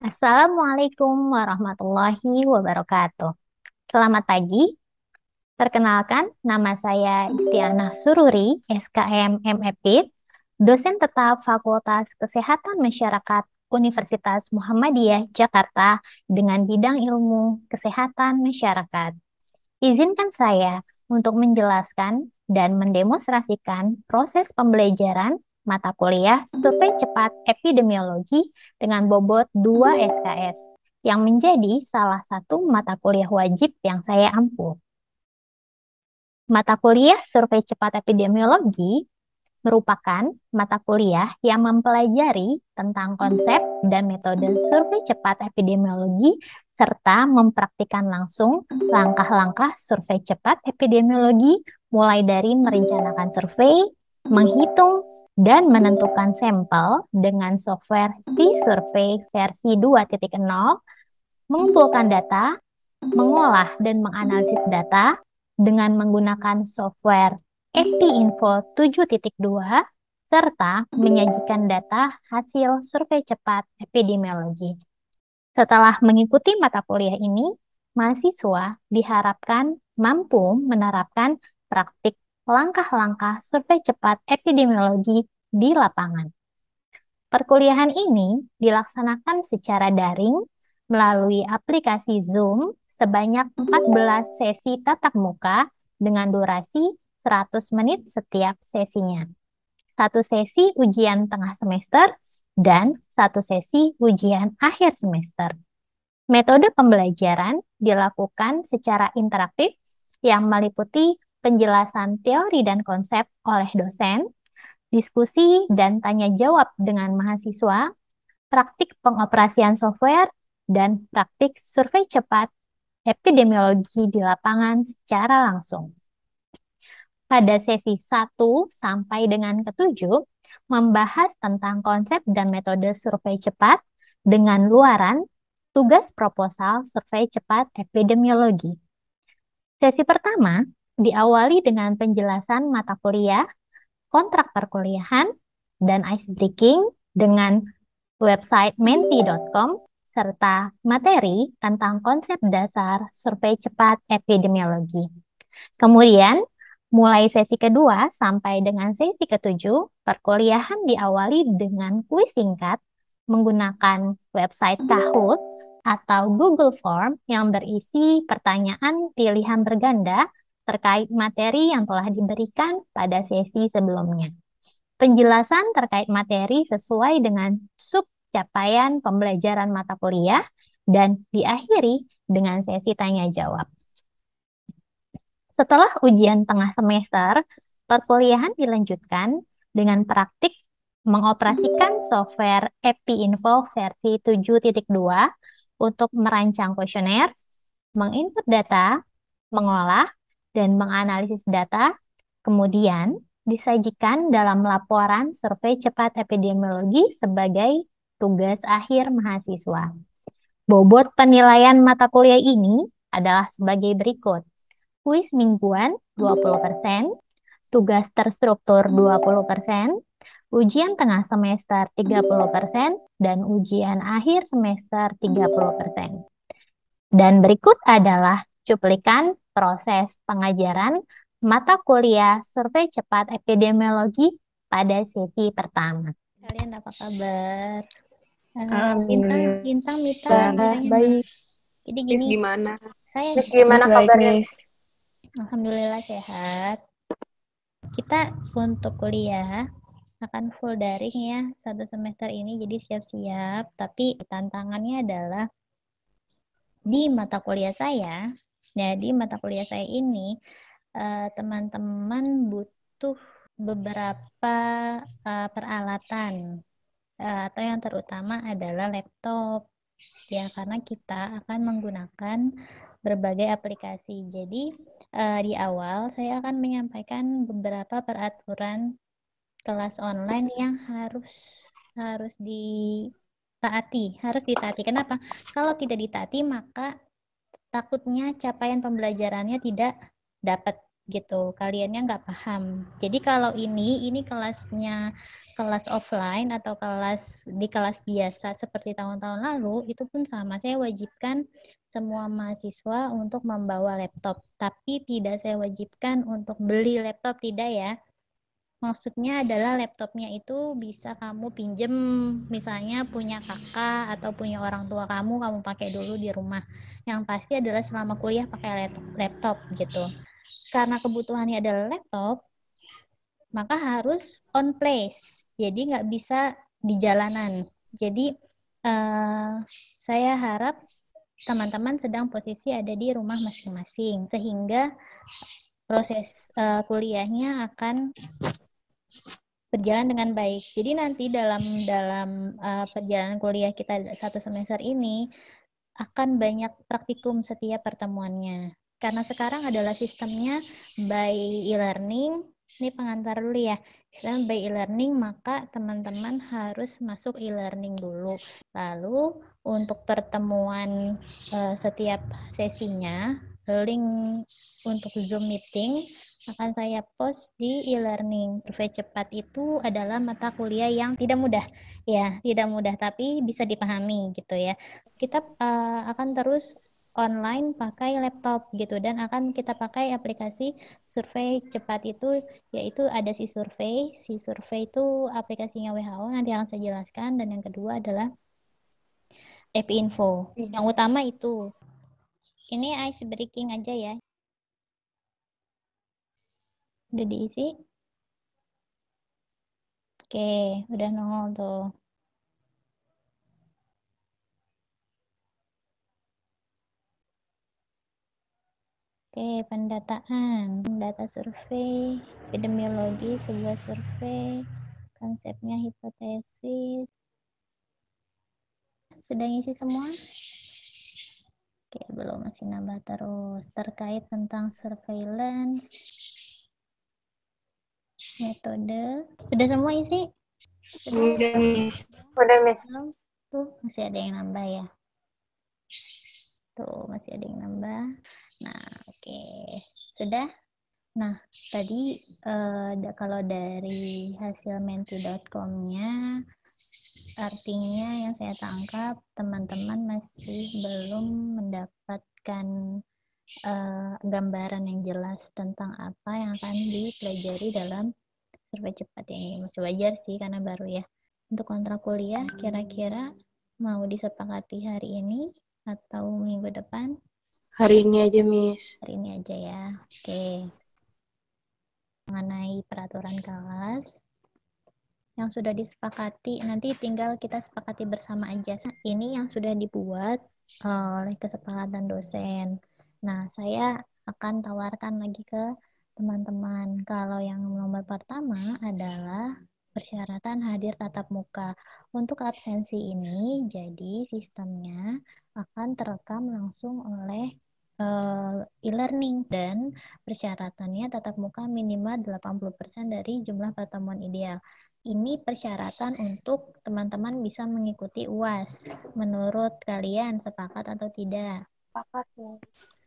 Assalamualaikum warahmatullahi wabarakatuh. Selamat pagi. Perkenalkan, nama saya Istiana Sururi, SKM MEP, dosen tetap Fakultas Kesehatan Masyarakat Universitas Muhammadiyah Jakarta dengan bidang ilmu kesehatan masyarakat. Izinkan saya untuk menjelaskan dan mendemonstrasikan proses pembelajaran mata kuliah Survei Cepat Epidemiologi dengan bobot 2 SKS, yang menjadi salah satu mata kuliah wajib yang saya ampuh. Mata kuliah Survei Cepat Epidemiologi merupakan mata kuliah yang mempelajari tentang konsep dan metode survei cepat epidemiologi serta mempraktikkan langsung langkah-langkah survei cepat epidemiologi mulai dari merencanakan survei, menghitung dan menentukan sampel dengan software C-Survey versi 2.0, mengumpulkan data, mengolah dan menganalisis data dengan menggunakan software FP Info 7.2, serta menyajikan data hasil survei cepat epidemiologi. Setelah mengikuti mata kuliah ini, mahasiswa diharapkan mampu menerapkan praktik langkah-langkah survei cepat epidemiologi di lapangan. Perkuliahan ini dilaksanakan secara daring melalui aplikasi Zoom sebanyak 14 sesi tatap muka dengan durasi 100 menit setiap sesinya. Satu sesi ujian tengah semester dan satu sesi ujian akhir semester. Metode pembelajaran dilakukan secara interaktif yang meliputi penjelasan teori dan konsep oleh dosen, diskusi dan tanya jawab dengan mahasiswa, praktik pengoperasian software, dan praktik survei cepat epidemiologi di lapangan secara langsung. Pada sesi 1 sampai dengan ketujuh, membahas tentang konsep dan metode survei cepat dengan luaran tugas proposal survei cepat epidemiologi. Sesi pertama diawali dengan penjelasan mata kuliah, kontrak perkuliahan, dan ice breaking dengan website menti.com serta materi tentang konsep dasar survei cepat epidemiologi. Kemudian, mulai sesi kedua sampai dengan sesi ketujuh, perkuliahan diawali dengan kuis singkat menggunakan website Kahoot atau Google Form yang berisi pertanyaan pilihan berganda terkait materi yang telah diberikan pada sesi sebelumnya. Penjelasan terkait materi sesuai dengan sub capaian pembelajaran mata kuliah dan diakhiri dengan sesi tanya jawab. Setelah ujian tengah semester, perkuliahan dilanjutkan dengan praktik mengoperasikan software EPI Info versi 7.2 untuk merancang kuesioner, menginput data, mengolah, dan menganalisis data, kemudian disajikan dalam laporan survei cepat epidemiologi sebagai tugas akhir mahasiswa. Bobot penilaian mata kuliah ini adalah sebagai berikut. Kuis mingguan 20%, tugas terstruktur 20%, ujian tengah semester 30%, dan ujian akhir semester 30%. Dan berikut adalah cuplikan proses pengajaran mata kuliah survei cepat epidemiologi pada sesi pertama. Kalian apa kabar? Um, eh, Bintang, Intang, Mita, baik. Jadi gini. Miss gimana? Saya Miss gimana kabarnya? Alhamdulillah sehat. Kita untuk kuliah akan full daring ya satu semester ini jadi siap-siap tapi tantangannya adalah di mata kuliah saya jadi mata kuliah saya ini eh, teman-teman uh, butuh beberapa uh, peralatan uh, atau yang terutama adalah laptop ya karena kita akan menggunakan berbagai aplikasi. Jadi uh, di awal saya akan menyampaikan beberapa peraturan kelas online yang harus harus ditaati, harus ditaati. Kenapa? Kalau tidak ditaati maka takutnya capaian pembelajarannya tidak dapat gitu kaliannya nggak paham jadi kalau ini ini kelasnya kelas offline atau kelas di kelas biasa seperti tahun-tahun lalu itu pun sama saya wajibkan semua mahasiswa untuk membawa laptop tapi tidak saya wajibkan untuk beli laptop tidak ya Maksudnya adalah laptopnya itu bisa kamu pinjem, misalnya punya kakak atau punya orang tua kamu, kamu pakai dulu di rumah. Yang pasti adalah selama kuliah pakai laptop gitu. Karena kebutuhannya adalah laptop, maka harus on place. Jadi nggak bisa di jalanan. Jadi uh, saya harap teman-teman sedang posisi ada di rumah masing-masing, sehingga proses uh, kuliahnya akan berjalan dengan baik. Jadi nanti dalam dalam uh, perjalanan kuliah kita satu semester ini akan banyak praktikum setiap pertemuannya. Karena sekarang adalah sistemnya by e-learning, ini pengantar dulu ya. Sistem by e-learning maka teman-teman harus masuk e-learning dulu. Lalu untuk pertemuan uh, setiap sesinya link untuk Zoom meeting akan saya post di e-learning. Survei cepat itu adalah mata kuliah yang tidak mudah, ya, tidak mudah tapi bisa dipahami gitu ya. Kita uh, akan terus online pakai laptop gitu dan akan kita pakai aplikasi survei cepat itu yaitu ada si survei si survei itu aplikasinya WHO nanti akan saya jelaskan dan yang kedua adalah app Info yang utama itu ini ice breaking aja ya Udah diisi? Oke, udah nongol tuh. Oke, pendataan, data survei, epidemiologi sebuah survei, konsepnya hipotesis. Sudah ngisi semua? Oke, belum masih nambah terus. Terkait tentang surveillance, metode. Sudah semua isi? Sudah, miss. Sudah, miss. Tuh, masih ada yang nambah ya. Tuh, masih ada yang nambah. Nah, oke. Okay. Sudah? Nah, tadi uh, kalau dari hasil menti.com-nya, artinya yang saya tangkap, teman-teman masih belum mendapatkan uh, gambaran yang jelas tentang apa yang akan dipelajari dalam survei cepat yang masih wajar sih karena baru ya. Untuk kontrak kuliah kira-kira mau disepakati hari ini atau minggu depan? Hari ini aja, Miss. Hari ini aja ya. Oke. Okay. Mengenai peraturan kelas yang sudah disepakati, nanti tinggal kita sepakati bersama aja. Ini yang sudah dibuat eh, oleh kesepakatan dosen. Nah, saya akan tawarkan lagi ke teman-teman. Kalau yang nomor pertama adalah persyaratan hadir tatap muka. Untuk absensi ini, jadi sistemnya akan terekam langsung oleh eh, e-learning dan persyaratannya tatap muka minimal 80% dari jumlah pertemuan ideal. Ini persyaratan untuk teman-teman bisa mengikuti UAS. Menurut kalian sepakat atau tidak? Sepakat, Miss.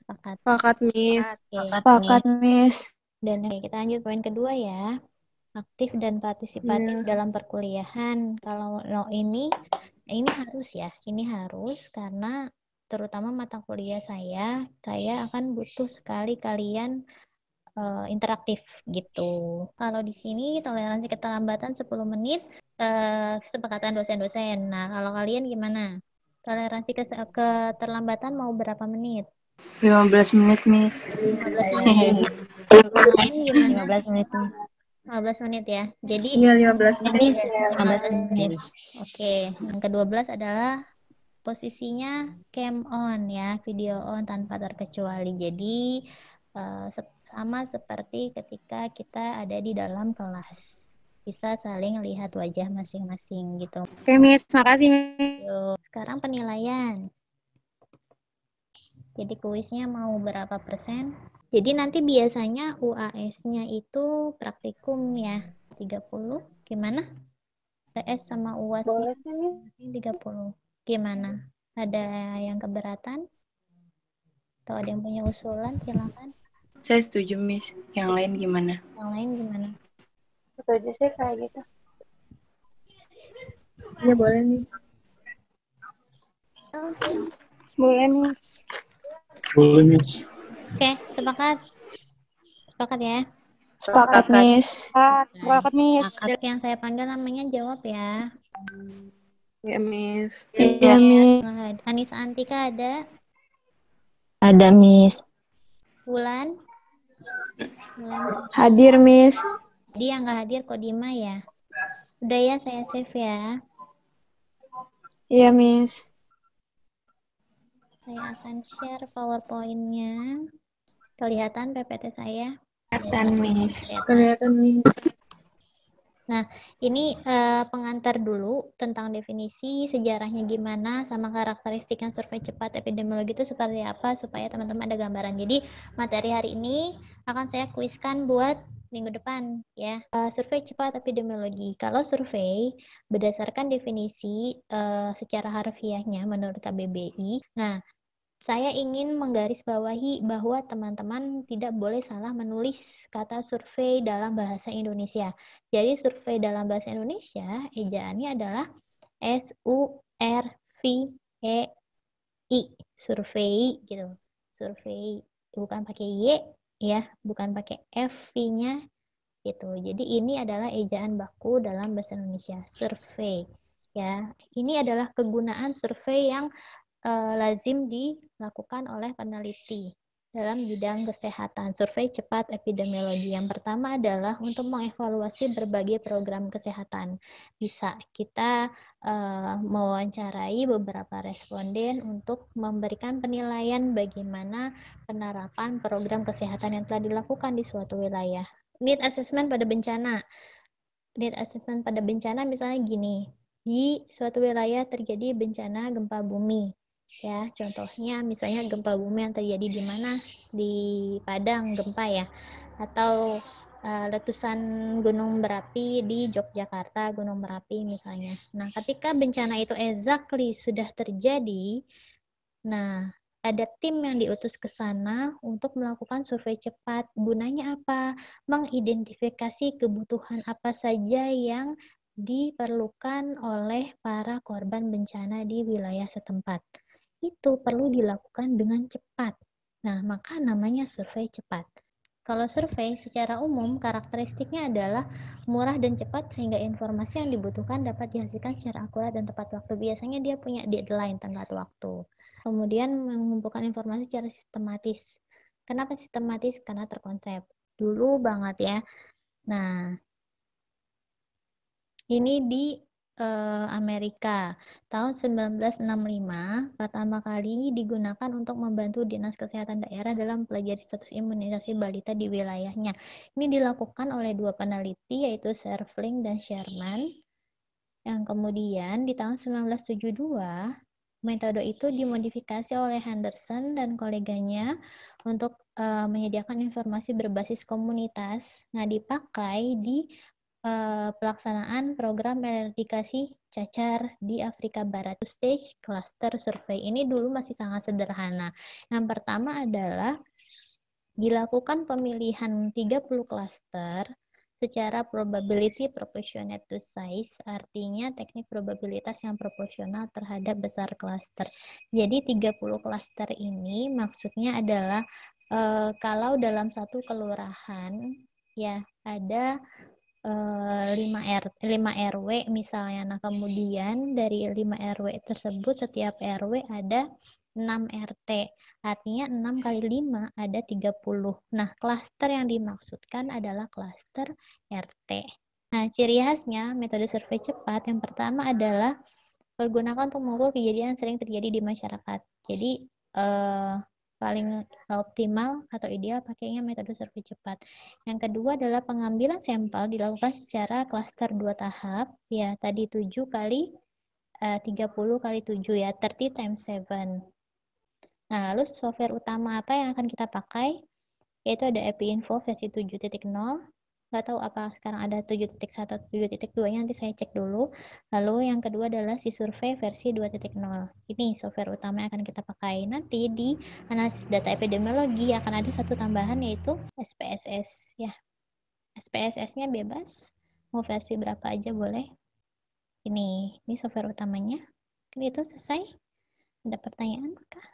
Sepakat. Sepakat, Miss. Sepakat, Miss. Dan oke, kita lanjut poin kedua ya. Aktif dan partisipatif yeah. dalam perkuliahan. Kalau no ini ini harus ya, ini harus karena terutama mata kuliah saya, saya akan butuh sekali kalian uh, interaktif gitu. Kalau di sini toleransi keterlambatan 10 menit uh, kesepakatan dosen-dosen. Nah, kalau kalian gimana? Toleransi keterlambatan mau berapa menit? 15 menit, Miss. 15 menit. 15 menit. 15 menit ya. Jadi Iya, 15 menit. 15 iya, menit. Oke, yang ke-12 adalah posisinya cam on ya, video on tanpa terkecuali. Jadi uh, sama seperti ketika kita ada di dalam kelas. Bisa saling lihat wajah masing-masing gitu. Oke, Miss. Makasih, Miss. Sekarang penilaian. Jadi kuisnya mau berapa persen? Jadi nanti biasanya UAS-nya itu praktikum ya 30. Gimana? PS sama UAS Boleh, 30. Ya. Gimana? Ada yang keberatan? Atau ada yang punya usulan? Silakan. Saya setuju, Miss. Yang lain gimana? Yang lain gimana? Setuju sih kayak gitu. Ya boleh, Miss. Boleh, Miss. Boleh, Miss. Oke, okay, sepakat. Sepakat ya. Sepakat, Miss. Sepakat, Miss. Sepakat yang saya panggil namanya jawab ya. ya iya, iya, Miss. Iya, Miss. Anis Antika ada? Ada, Miss. Bulan? Bulan. Hadir, Miss. Dia nggak hadir, Kodima ya? Udah ya, saya save ya. Iya, Miss. Saya akan share PowerPoint-nya. Kelihatan PPT saya? Kelihatan, Miss. Kelihatan, Miss. Nah, ini uh, pengantar dulu tentang definisi, sejarahnya gimana, sama karakteristiknya survei cepat epidemiologi itu seperti apa, supaya teman-teman ada gambaran. Jadi, materi hari ini akan saya kuiskan buat minggu depan ya. Uh, survei cepat epidemiologi. Kalau survei berdasarkan definisi uh, secara harfiahnya menurut KBBI. Nah, saya ingin menggarisbawahi bahwa teman-teman tidak boleh salah menulis kata survei dalam bahasa Indonesia. Jadi survei dalam bahasa Indonesia ejaannya adalah S U R V E I, survei gitu. Survei bukan pakai Y ya, bukan pakai F V-nya gitu. Jadi ini adalah ejaan baku dalam bahasa Indonesia, survei ya. Ini adalah kegunaan survei yang uh, lazim dilakukan oleh peneliti dalam bidang kesehatan. Survei cepat epidemiologi yang pertama adalah untuk mengevaluasi berbagai program kesehatan. Bisa kita uh, mewawancarai beberapa responden untuk memberikan penilaian bagaimana penerapan program kesehatan yang telah dilakukan di suatu wilayah. Need assessment pada bencana. Need assessment pada bencana misalnya gini, di suatu wilayah terjadi bencana gempa bumi ya contohnya misalnya gempa bumi yang terjadi di mana di Padang gempa ya atau uh, letusan gunung berapi di Yogyakarta gunung berapi misalnya nah ketika bencana itu exactly sudah terjadi nah ada tim yang diutus ke sana untuk melakukan survei cepat. Gunanya apa? Mengidentifikasi kebutuhan apa saja yang diperlukan oleh para korban bencana di wilayah setempat itu perlu dilakukan dengan cepat. Nah, maka namanya survei cepat. Kalau survei secara umum karakteristiknya adalah murah dan cepat sehingga informasi yang dibutuhkan dapat dihasilkan secara akurat dan tepat waktu. Biasanya dia punya deadline tenggat waktu. Kemudian mengumpulkan informasi secara sistematis. Kenapa sistematis? Karena terkonsep. Dulu banget ya. Nah, ini di Amerika. Tahun 1965 pertama kali digunakan untuk membantu Dinas Kesehatan Daerah dalam pelajari status imunisasi balita di wilayahnya. Ini dilakukan oleh dua peneliti yaitu Serfling dan Sherman. Yang kemudian di tahun 1972 metode itu dimodifikasi oleh Henderson dan koleganya untuk uh, menyediakan informasi berbasis komunitas. Nah, dipakai di Eh, pelaksanaan program eradikasi cacar di Afrika Barat. Stage cluster survey ini dulu masih sangat sederhana. Yang pertama adalah dilakukan pemilihan 30 cluster secara probability proportionate to size, artinya teknik probabilitas yang proporsional terhadap besar cluster. Jadi 30 cluster ini maksudnya adalah e, kalau dalam satu kelurahan ya ada 5 eh, R 5 RW misalnya. Nah, kemudian dari 5 RW tersebut setiap RW ada 6 RT. Artinya 6 kali 5 ada 30. Nah, klaster yang dimaksudkan adalah klaster RT. Nah, ciri khasnya metode survei cepat yang pertama adalah pergunakan untuk mengukur kejadian yang sering terjadi di masyarakat. Jadi, eh, paling optimal atau ideal pakainya metode survei cepat. Yang kedua adalah pengambilan sampel dilakukan secara klaster dua tahap, ya tadi 7 kali eh, uh, 30 kali 7 ya, 30 times 7. Nah, lalu software utama apa yang akan kita pakai? Yaitu ada Epi Info versi 7.0, nggak tahu apa sekarang ada 7.1 atau 7.2 nya nanti saya cek dulu lalu yang kedua adalah si survei versi 2.0 ini software utama yang akan kita pakai nanti di analisis data epidemiologi akan ada satu tambahan yaitu SPSS ya SPSS nya bebas mau versi berapa aja boleh ini ini software utamanya ini itu selesai ada pertanyaan kah?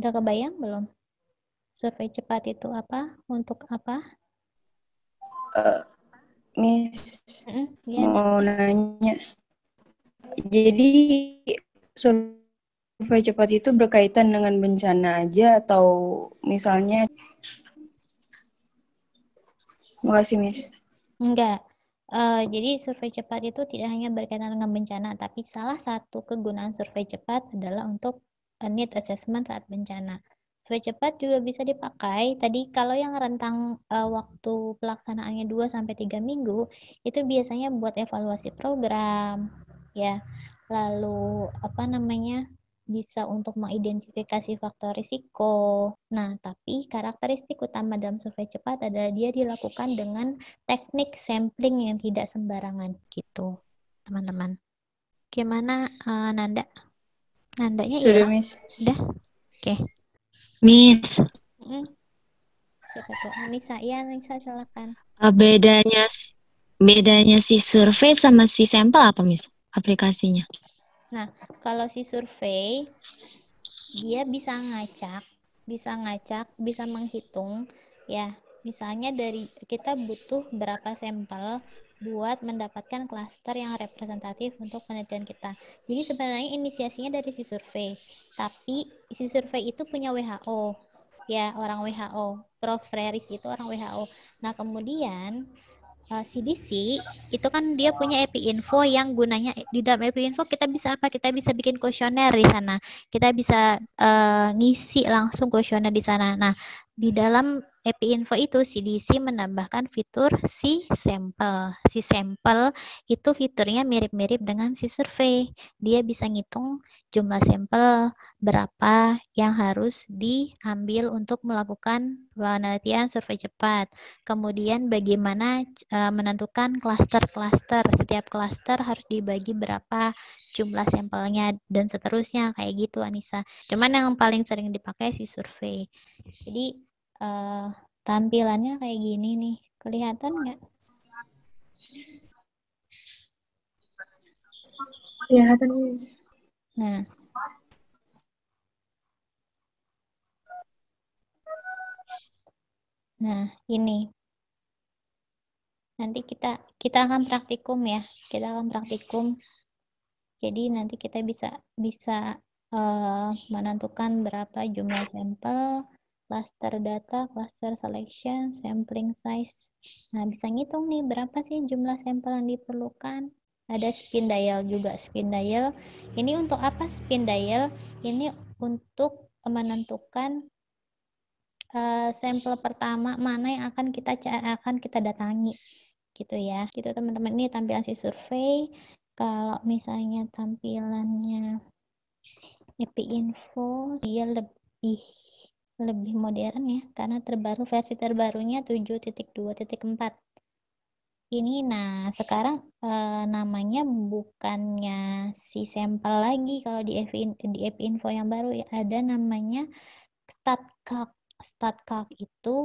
Udah kebayang belum? survei cepat itu apa? Untuk apa? Uh, eh, Miss, hmm yeah. mau nanya. Jadi survei cepat itu berkaitan dengan bencana aja atau misalnya? Makasih, Miss. Enggak. Uh, jadi survei cepat itu tidak hanya berkaitan dengan bencana, tapi salah satu kegunaan survei cepat adalah untuk need assessment saat bencana. Survei cepat juga bisa dipakai. Tadi kalau yang rentang uh, waktu pelaksanaannya 2 sampai 3 minggu itu biasanya buat evaluasi program ya. Lalu apa namanya? bisa untuk mengidentifikasi faktor risiko. Nah, tapi karakteristik utama dalam survei cepat adalah dia dilakukan dengan teknik sampling yang tidak sembarangan gitu, teman-teman. Gimana uh, Nanda? Nandanya iya. Sudah, Miss. Sudah. Oke. Okay. Miss. Siapa tuh? Nisa. Iya, Nisa silakan. Eh, bedanya bedanya si survei sama si sampel apa, Miss? Aplikasinya. Nah, kalau si survei dia bisa ngacak, bisa ngacak, bisa menghitung ya. Misalnya dari kita butuh berapa sampel, buat mendapatkan klaster yang representatif untuk penelitian kita. Jadi sebenarnya inisiasinya dari si survei, tapi si survei itu punya WHO, ya orang WHO. Prof. Freris itu orang WHO. Nah kemudian CDC eh, itu kan dia punya EPI Info yang gunanya di dalam EPI Info kita bisa apa? Kita bisa bikin kuesioner di sana. Kita bisa uh, ngisi langsung kuesioner di sana. Nah, di dalam Epi Info itu CDC menambahkan fitur si sampel. Si sampel itu fiturnya mirip-mirip dengan si survei. Dia bisa ngitung jumlah sampel berapa yang harus diambil untuk melakukan penelitian survei cepat. Kemudian bagaimana e, menentukan klaster-klaster. Setiap klaster harus dibagi berapa jumlah sampelnya dan seterusnya kayak gitu Anissa. Cuman yang paling sering dipakai si survei. Jadi uh, tampilannya kayak gini nih. Kelihatan nggak? Kelihatan, nih. Nah. Nah, ini. Nanti kita kita akan praktikum ya. Kita akan praktikum. Jadi nanti kita bisa bisa uh, menentukan berapa jumlah sampel cluster data, cluster selection, sampling size. Nah, bisa ngitung nih berapa sih jumlah sampel yang diperlukan. Ada spin dial juga, spin dial. Ini untuk apa spin dial? Ini untuk menentukan uh, sampel pertama mana yang akan kita akan kita datangi gitu ya. Gitu teman-teman, ini tampilan si survei. Kalau misalnya tampilannya lebih info dia lebih lebih modern ya, karena terbaru versi terbarunya 7.2.4. Ini nah, sekarang e, namanya bukannya si sampel lagi kalau di app di app info yang baru ya, ada namanya statcalc. Statcalc itu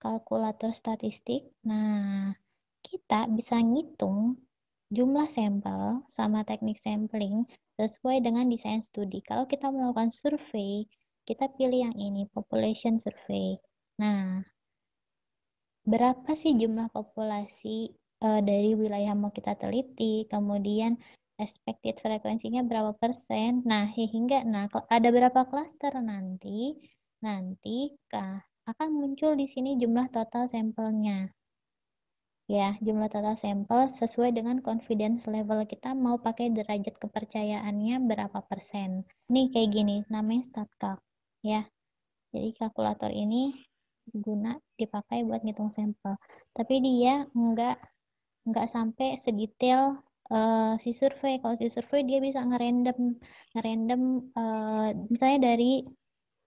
kalkulator statistik. Nah, kita bisa ngitung jumlah sampel sama teknik sampling sesuai dengan desain studi. Kalau kita melakukan survei kita pilih yang ini, population survey. Nah, berapa sih jumlah populasi uh, dari wilayah yang mau kita teliti, kemudian expected frekuensinya berapa persen. Nah, hingga nah ada berapa klaster nanti, nanti akan muncul di sini jumlah total sampelnya. Ya, jumlah total sampel sesuai dengan confidence level kita mau pakai derajat kepercayaannya berapa persen. Nih kayak gini, namanya StatCalc ya. Jadi kalkulator ini guna dipakai buat ngitung sampel. Tapi dia nggak nggak sampai sedetail uh, si survei. Kalau si survei dia bisa ngerandom ngerandom uh, misalnya dari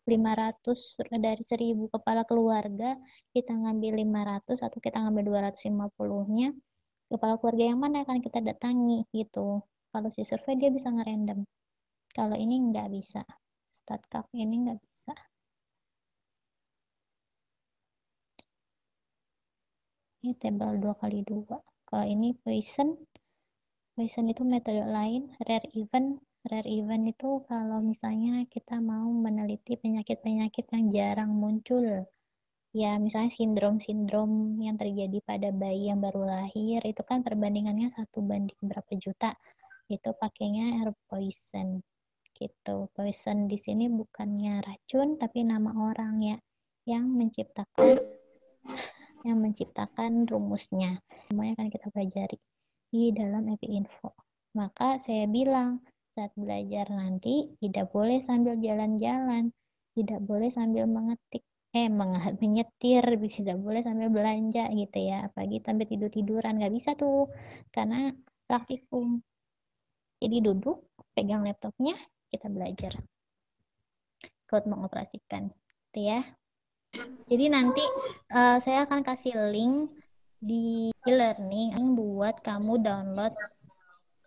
500 eh, dari 1000 kepala keluarga kita ngambil 500 atau kita ngambil 250-nya kepala keluarga yang mana akan kita datangi gitu. Kalau si survei dia bisa ngerandom. Kalau ini nggak bisa. cup ini nggak ini iya, table 2 kali dua. kalau ini poison, poison itu metode lain rare event rare event itu kalau misalnya kita mau meneliti penyakit-penyakit yang jarang muncul ya misalnya sindrom-sindrom yang terjadi pada bayi yang baru lahir itu kan perbandingannya satu banding berapa juta itu pakainya air poison gitu poison di sini bukannya racun tapi nama orang ya yang menciptakan yang menciptakan rumusnya. Semuanya akan kita pelajari di dalam EP Info. Maka saya bilang, saat belajar nanti tidak boleh sambil jalan-jalan, tidak boleh sambil mengetik, eh menyetir, tidak boleh sambil belanja gitu ya, apalagi sambil tidur-tiduran, nggak bisa tuh, karena praktikum. Jadi duduk, pegang laptopnya, kita belajar. Ikut mengoperasikan, gitu ya. Jadi nanti uh, saya akan kasih link di e-learning buat kamu download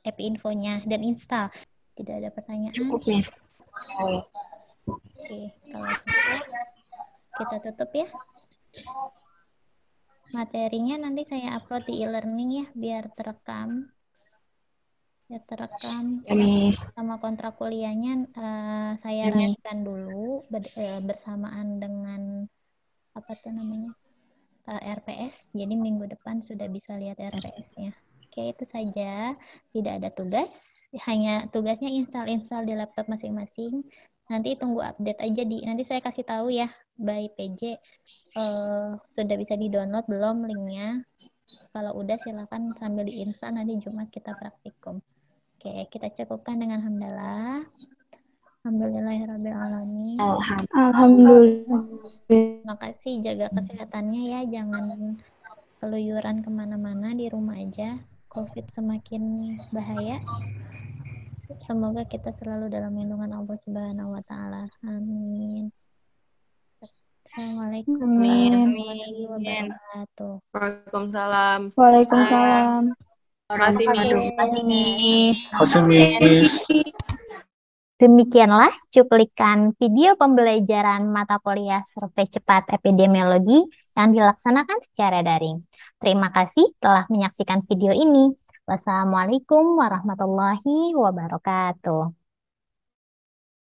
app infonya dan install. Tidak ada pertanyaan. Cukup ya. Oke, kalau gitu kita tutup ya. Materinya nanti saya upload di e-learning ya biar terekam. Ya terekam sama kontrak kuliahnya uh, saya ya, dulu ber, eh, bersamaan dengan apa tuh namanya uh, eh, RPS. Jadi minggu depan sudah bisa lihat RPS-nya. Oke, itu saja. Tidak ada tugas, hanya tugasnya install-install di laptop masing-masing. Nanti tunggu update aja di nanti saya kasih tahu ya by PJ uh, eh, sudah bisa di-download belum linknya. Kalau udah silakan sambil diinstal nanti Jumat kita praktikum. Oke, kita cukupkan dengan hamdalah. Alhamdulillahirrahmanirrahim. Alhamdulillah. Ya Alhamdulillah. Terima jaga kesehatannya ya, jangan keluyuran kemana-mana di rumah aja. COVID semakin bahaya. Semoga kita selalu dalam lindungan Allah Subhanahu wa taala. Amin. Assalamualaikum warahmatullahi wabarakatuh. Waalaikumsalam. Waalaikumsalam. Terima kasih, Terima kasih, Demikianlah cuplikan video pembelajaran mata kuliah survei cepat epidemiologi yang dilaksanakan secara daring. Terima kasih telah menyaksikan video ini. Wassalamualaikum warahmatullahi wabarakatuh.